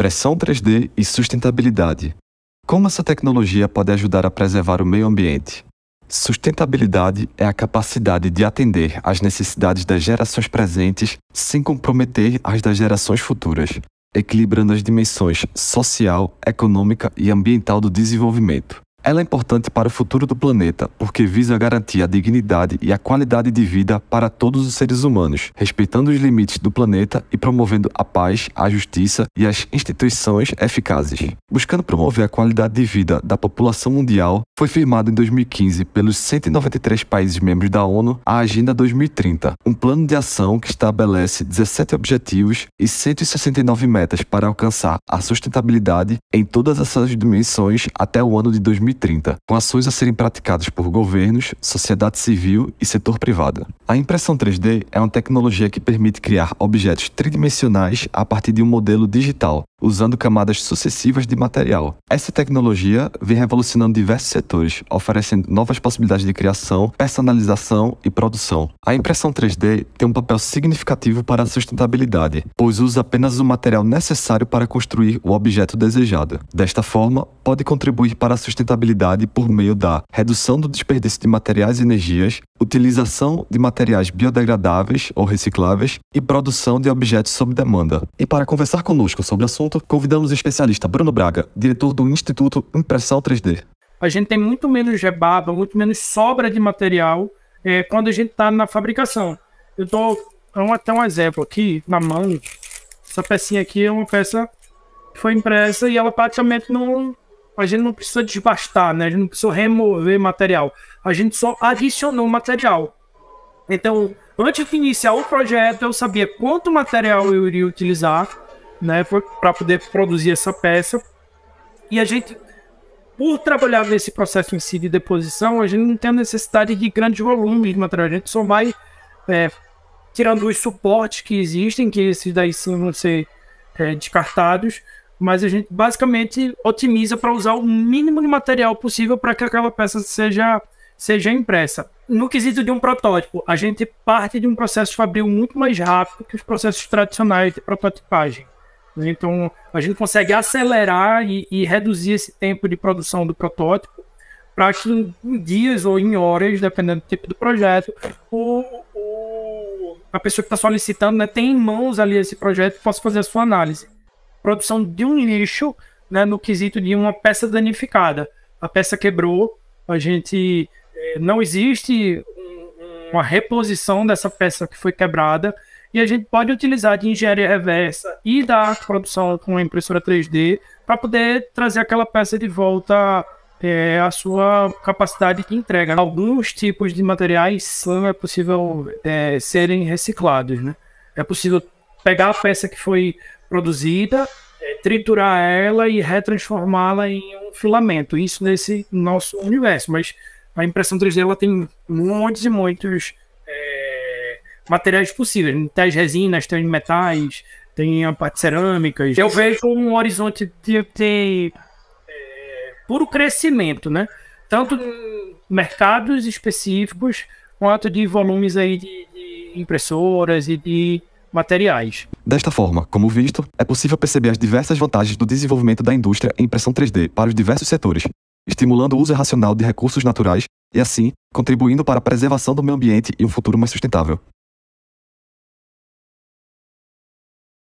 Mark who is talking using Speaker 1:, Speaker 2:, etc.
Speaker 1: impressão 3D e sustentabilidade. Como essa tecnologia pode ajudar a preservar o meio ambiente? Sustentabilidade é a capacidade de atender às necessidades das gerações presentes sem comprometer as das gerações futuras, equilibrando as dimensões social, econômica e ambiental do desenvolvimento. Ela é importante para o futuro do planeta porque visa garantir a dignidade e a qualidade de vida para todos os seres humanos, respeitando os limites do planeta e promovendo a paz, a justiça e as instituições eficazes. Buscando promover a qualidade de vida da população mundial, foi firmado em 2015 pelos 193 países membros da ONU a Agenda 2030, um plano de ação que estabelece 17 objetivos e 169 metas para alcançar a sustentabilidade em todas as dimensões até o ano de 2030. 2030, com ações a serem praticadas por governos, sociedade civil e setor privado. A impressão 3D é uma tecnologia que permite criar objetos tridimensionais a partir de um modelo digital, usando camadas sucessivas de material. Essa tecnologia vem revolucionando diversos setores, oferecendo novas possibilidades de criação, personalização e produção. A impressão 3D tem um papel significativo para a sustentabilidade, pois usa apenas o material necessário para construir o objeto desejado. Desta forma, pode contribuir para a sustentabilidade por meio da redução do desperdício de materiais e energias, utilização de materiais biodegradáveis ou recicláveis e produção de objetos sob demanda. E para conversar conosco sobre o assunto, assunto, convidamos o especialista Bruno Braga, diretor do Instituto Impressão 3D.
Speaker 2: A gente tem muito menos gebaba, muito menos sobra de material é, quando a gente está na fabricação. Eu dou um, até um exemplo aqui na mão. Essa pecinha aqui é uma peça que foi impressa e ela praticamente não. A gente não precisa desbastar, né? A gente não precisa remover material. A gente só adicionou material. Então, antes de iniciar o projeto, eu sabia quanto material eu iria utilizar né, para poder produzir essa peça. E a gente, por trabalhar nesse processo em si de deposição, a gente não tem a necessidade de grandes volumes de material, a gente só vai é, tirando os suportes que existem, que esses daí sim vão ser é, descartados, mas a gente basicamente otimiza para usar o mínimo de material possível para que aquela peça seja, seja impressa. No quesito de um protótipo, a gente parte de um processo fabril muito mais rápido que os processos tradicionais de prototipagem. Né? Então, a gente consegue acelerar e, e reduzir esse tempo de produção do protótipo para que em dias ou em horas, dependendo do tipo do projeto, o, o a pessoa que está solicitando né, tem em mãos ali esse projeto e possa fazer a sua análise. Produção de um lixo né, no quesito de uma peça danificada. A peça quebrou, a gente eh, não existe uma reposição dessa peça que foi quebrada. E a gente pode utilizar de engenharia reversa e da produção com a impressora 3D para poder trazer aquela peça de volta é, sua capacidade de entrega. Alguns tipos de materiais são é possível é, serem reciclados, né? É possível pegar a peça que foi produzida, é, triturar ela e retransformá-la em um filamento. Isso nesse nosso universo, mas a impressão 3D ela tem muitos e muitos materiais possíveis. Tem as resinas, tem metais, tem a parte cerâmicas. Eu vejo um horizonte de, de é, puro crescimento, né? Tanto em mercados específicos quanto de volumes aí de, de impressoras e de materiais.
Speaker 1: Desta forma, como visto, é possível perceber as diversas vantagens do desenvolvimento da indústria em impressão 3D para os diversos setores, estimulando o uso racional de recursos naturais e, assim, contribuindo para a preservação do meio ambiente e um futuro mais sustentável.